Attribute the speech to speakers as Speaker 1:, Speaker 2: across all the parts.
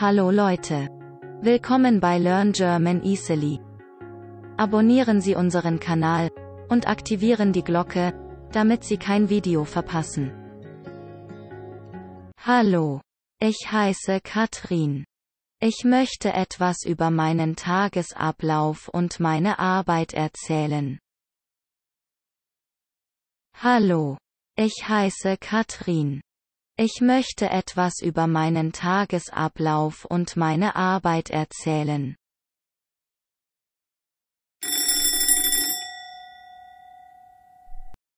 Speaker 1: Hallo Leute. Willkommen bei Learn German Easily. Abonnieren Sie unseren Kanal und aktivieren die Glocke, damit Sie kein Video verpassen. Hallo. Ich heiße Katrin. Ich möchte etwas über meinen Tagesablauf und meine Arbeit erzählen. Hallo. Ich heiße Katrin. Ich möchte etwas über meinen Tagesablauf und meine Arbeit erzählen.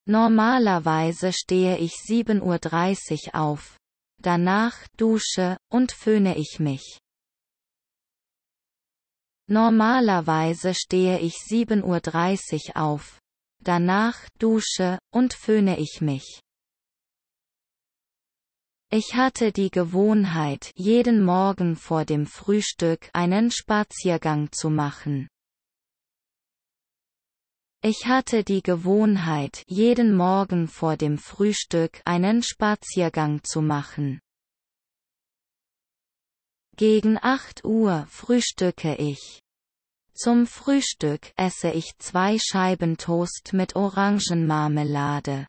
Speaker 1: Normalerweise stehe ich 7.30 Uhr auf. Danach dusche und föhne ich mich. Normalerweise stehe ich 7.30 Uhr auf. Danach dusche und föhne ich mich. Ich hatte die Gewohnheit, jeden Morgen vor dem Frühstück einen Spaziergang zu machen. Ich hatte die Gewohnheit, jeden Morgen vor dem Frühstück einen Spaziergang zu machen. Gegen 8 Uhr frühstücke ich. Zum Frühstück esse ich zwei Scheiben Toast mit Orangenmarmelade.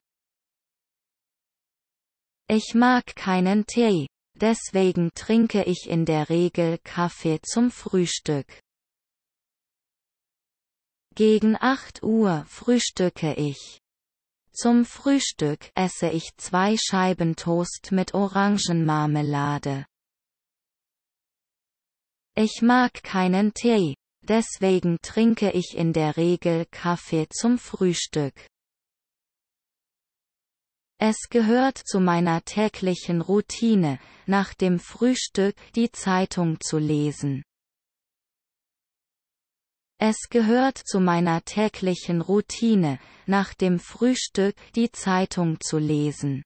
Speaker 1: Ich mag keinen Tee, deswegen trinke ich in der Regel Kaffee zum Frühstück. Gegen 8 Uhr frühstücke ich. Zum Frühstück esse ich zwei Scheiben Toast mit Orangenmarmelade. Ich mag keinen Tee, deswegen trinke ich in der Regel Kaffee zum Frühstück. Es gehört zu meiner täglichen Routine, nach dem Frühstück die Zeitung zu lesen. Es gehört zu meiner täglichen Routine, nach dem Frühstück die Zeitung zu lesen.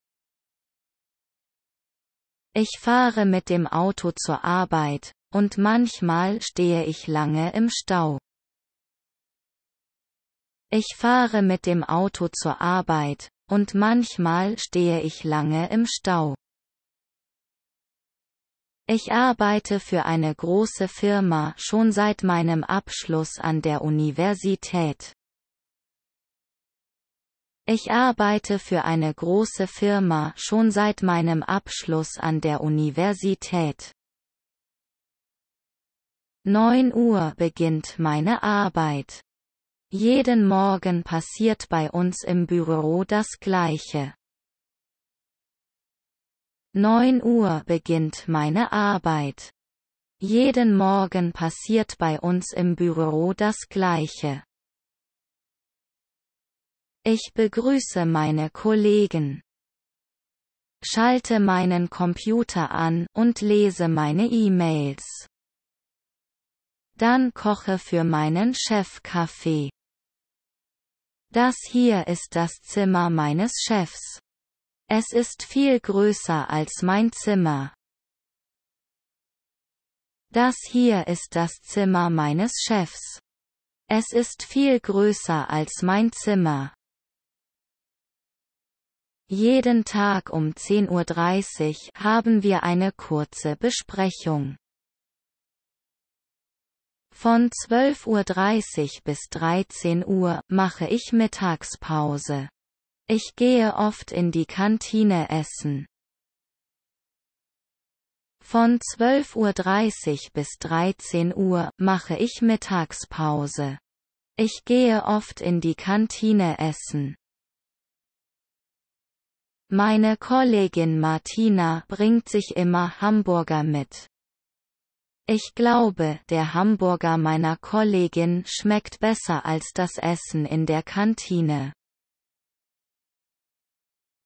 Speaker 1: Ich fahre mit dem Auto zur Arbeit, und manchmal stehe ich lange im Stau. Ich fahre mit dem Auto zur Arbeit, und manchmal stehe ich lange im Stau. Ich arbeite für eine große Firma schon seit meinem Abschluss an der Universität. Ich arbeite für eine große Firma schon seit meinem Abschluss an der Universität. 9 Uhr beginnt meine Arbeit. Jeden Morgen passiert bei uns im Büro das Gleiche. 9 Uhr beginnt meine Arbeit. Jeden Morgen passiert bei uns im Büro das Gleiche. Ich begrüße meine Kollegen. Schalte meinen Computer an und lese meine E-Mails. Dann koche für meinen Chef Kaffee. Das hier ist das Zimmer meines Chefs. Es ist viel größer als mein Zimmer. Das hier ist das Zimmer meines Chefs. Es ist viel größer als mein Zimmer. Jeden Tag um 10.30 Uhr haben wir eine kurze Besprechung. Von 12.30 Uhr bis 13 Uhr mache ich Mittagspause. Ich gehe oft in die Kantine essen. Von 12.30 Uhr bis 13 Uhr mache ich Mittagspause. Ich gehe oft in die Kantine essen. Meine Kollegin Martina bringt sich immer Hamburger mit. Ich glaube, der Hamburger meiner Kollegin schmeckt besser als das Essen in der Kantine.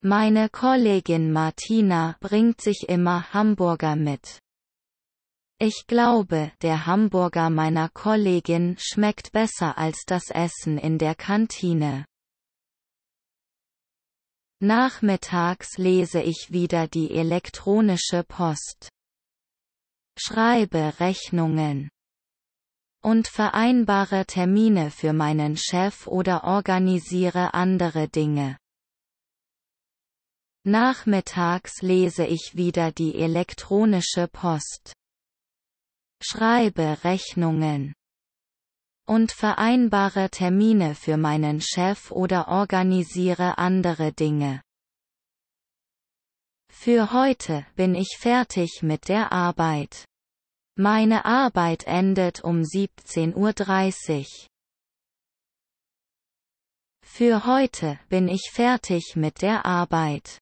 Speaker 1: Meine Kollegin Martina bringt sich immer Hamburger mit. Ich glaube, der Hamburger meiner Kollegin schmeckt besser als das Essen in der Kantine. Nachmittags lese ich wieder die elektronische Post schreibe Rechnungen und vereinbare Termine für meinen Chef oder organisiere andere Dinge. Nachmittags lese ich wieder die elektronische Post. Schreibe Rechnungen und vereinbare Termine für meinen Chef oder organisiere andere Dinge. Für heute bin ich fertig mit der Arbeit. Meine Arbeit endet um 17.30 Uhr. Für heute bin ich fertig mit der Arbeit.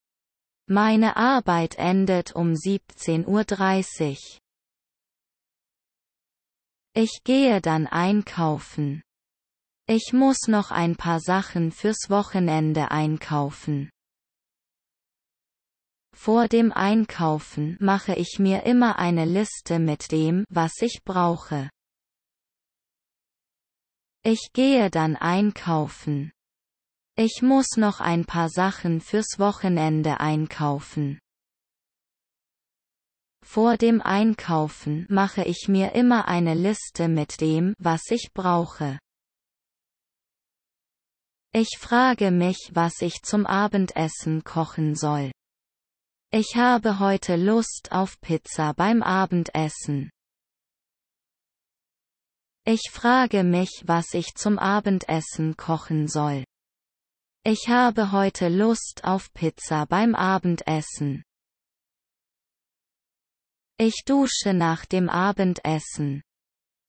Speaker 1: Meine Arbeit endet um 17.30 Uhr. Ich gehe dann einkaufen. Ich muss noch ein paar Sachen fürs Wochenende einkaufen. Vor dem Einkaufen mache ich mir immer eine Liste mit dem, was ich brauche. Ich gehe dann einkaufen. Ich muss noch ein paar Sachen fürs Wochenende einkaufen. Vor dem Einkaufen mache ich mir immer eine Liste mit dem, was ich brauche. Ich frage mich, was ich zum Abendessen kochen soll. Ich habe heute Lust auf Pizza beim Abendessen. Ich frage mich, was ich zum Abendessen kochen soll. Ich habe heute Lust auf Pizza beim Abendessen. Ich dusche nach dem Abendessen.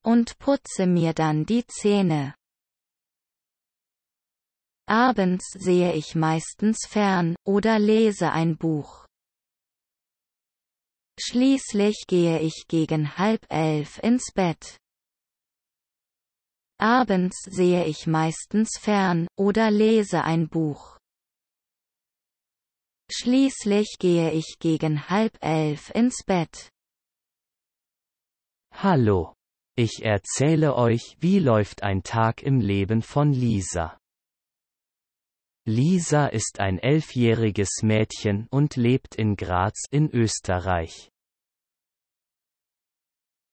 Speaker 1: Und putze mir dann die Zähne. Abends sehe ich meistens fern oder lese ein Buch. Schließlich gehe ich gegen halb elf ins Bett. Abends sehe ich meistens fern, oder lese ein Buch. Schließlich gehe ich gegen halb elf ins Bett.
Speaker 2: Hallo. Ich erzähle euch, wie läuft ein Tag im Leben von Lisa. Lisa ist ein elfjähriges Mädchen und lebt in Graz in Österreich.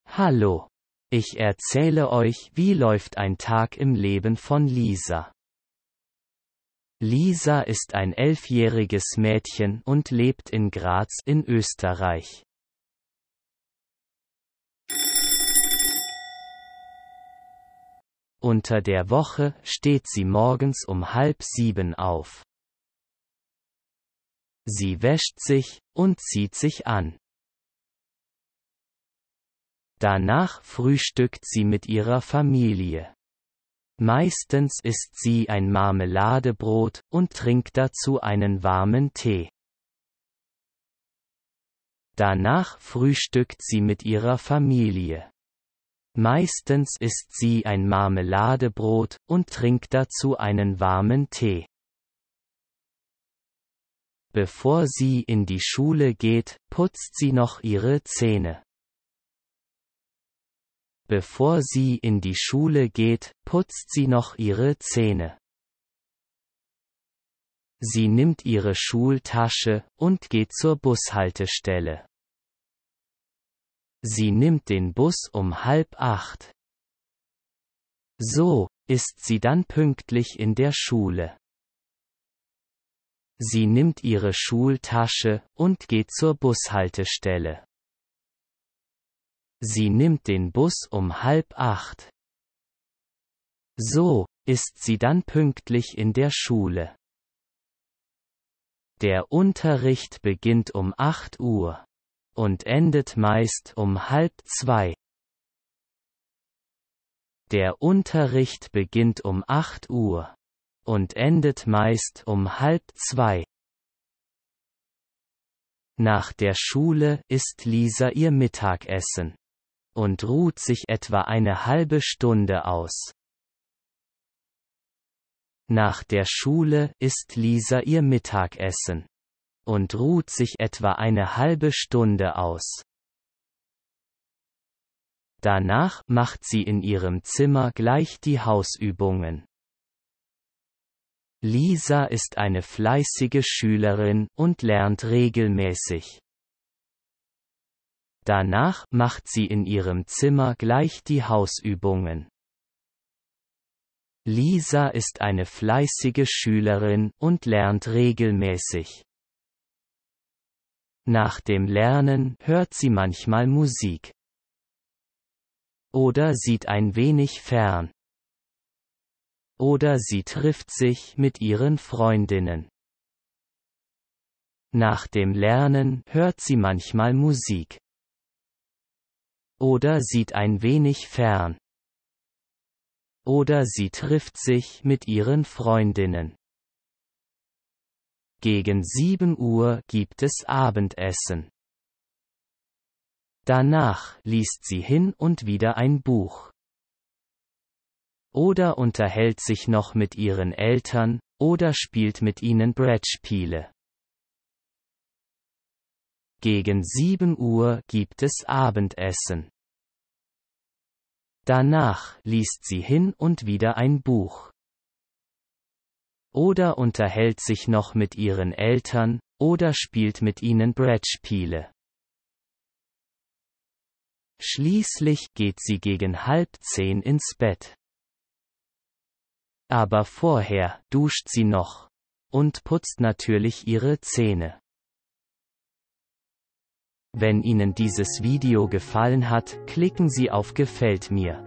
Speaker 2: Hallo. Ich erzähle euch, wie läuft ein Tag im Leben von Lisa. Lisa ist ein elfjähriges Mädchen und lebt in Graz in Österreich. Unter der Woche steht sie morgens um halb sieben auf. Sie wäscht sich und zieht sich an. Danach frühstückt sie mit ihrer Familie. Meistens isst sie ein Marmeladebrot und trinkt dazu einen warmen Tee. Danach frühstückt sie mit ihrer Familie. Meistens isst sie ein Marmeladebrot und trinkt dazu einen warmen Tee. Bevor sie in die Schule geht, putzt sie noch ihre Zähne. Bevor sie in die Schule geht, putzt sie noch ihre Zähne. Sie nimmt ihre Schultasche und geht zur Bushaltestelle. Sie nimmt den Bus um halb acht. So, ist sie dann pünktlich in der Schule. Sie nimmt ihre Schultasche und geht zur Bushaltestelle. Sie nimmt den Bus um halb acht. So, ist sie dann pünktlich in der Schule. Der Unterricht beginnt um 8 Uhr und endet meist um halb zwei. Der Unterricht beginnt um 8 Uhr und endet meist um halb zwei. Nach der Schule isst Lisa ihr Mittagessen und ruht sich etwa eine halbe Stunde aus. Nach der Schule isst Lisa ihr Mittagessen und ruht sich etwa eine halbe Stunde aus. Danach macht sie in ihrem Zimmer gleich die Hausübungen. Lisa ist eine fleißige Schülerin und lernt regelmäßig. Danach macht sie in ihrem Zimmer gleich die Hausübungen. Lisa ist eine fleißige Schülerin und lernt regelmäßig. Nach dem Lernen hört sie manchmal Musik. Oder sieht ein wenig fern. Oder sie trifft sich mit ihren Freundinnen. Nach dem Lernen hört sie manchmal Musik. Oder sieht ein wenig fern. Oder sie trifft sich mit ihren Freundinnen. Gegen 7 Uhr gibt es Abendessen. Danach liest sie hin und wieder ein Buch. Oder unterhält sich noch mit ihren Eltern, oder spielt mit ihnen Brettspiele. Gegen 7 Uhr gibt es Abendessen. Danach liest sie hin und wieder ein Buch oder unterhält sich noch mit ihren Eltern, oder spielt mit ihnen Brettspiele. Schließlich geht sie gegen halb zehn ins Bett. Aber vorher duscht sie noch und putzt natürlich ihre Zähne. Wenn Ihnen dieses Video gefallen hat, klicken Sie auf Gefällt mir